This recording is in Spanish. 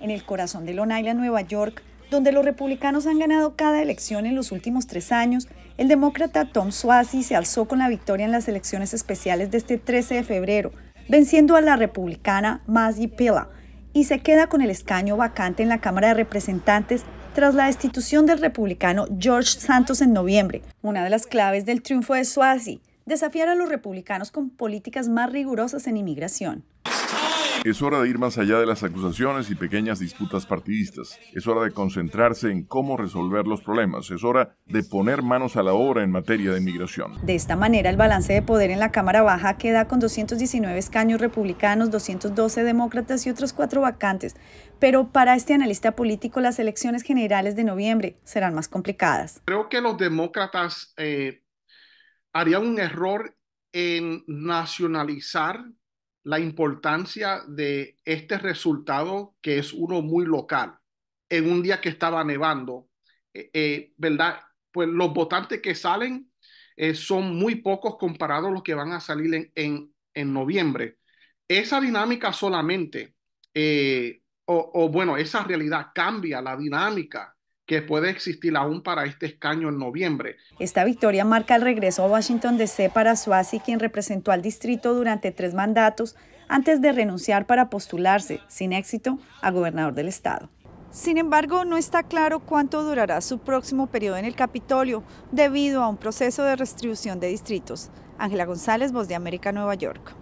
en el corazón de Long Island, Nueva York, donde los republicanos han ganado cada elección en los últimos tres años, el demócrata Tom Suozzi se alzó con la victoria en las elecciones especiales de este 13 de febrero, venciendo a la republicana Mazzy Pilla, y se queda con el escaño vacante en la Cámara de Representantes tras la destitución del republicano George Santos en noviembre. Una de las claves del triunfo de Suozzi, desafiar a los republicanos con políticas más rigurosas en inmigración. Es hora de ir más allá de las acusaciones y pequeñas disputas partidistas. Es hora de concentrarse en cómo resolver los problemas. Es hora de poner manos a la obra en materia de inmigración. De esta manera, el balance de poder en la Cámara Baja queda con 219 escaños republicanos, 212 demócratas y otros cuatro vacantes. Pero para este analista político, las elecciones generales de noviembre serán más complicadas. Creo que los demócratas eh, harían un error en nacionalizar la importancia de este resultado, que es uno muy local, en un día que estaba nevando, eh, eh, ¿verdad? Pues los votantes que salen eh, son muy pocos comparados a los que van a salir en, noviembre. Esa dinámica solamente, o, o bueno, esa realidad cambia la dinámica que puede existir aún para este escaño en noviembre. Esta victoria marca el regreso a Washington DC para Suasi, quien representó al distrito durante tres mandatos antes de renunciar para postularse, sin éxito, a gobernador del estado. Sin embargo, no está claro cuánto durará su próximo periodo en el Capitolio debido a un proceso de restribución de distritos. Ángela González, Voz de América, Nueva York.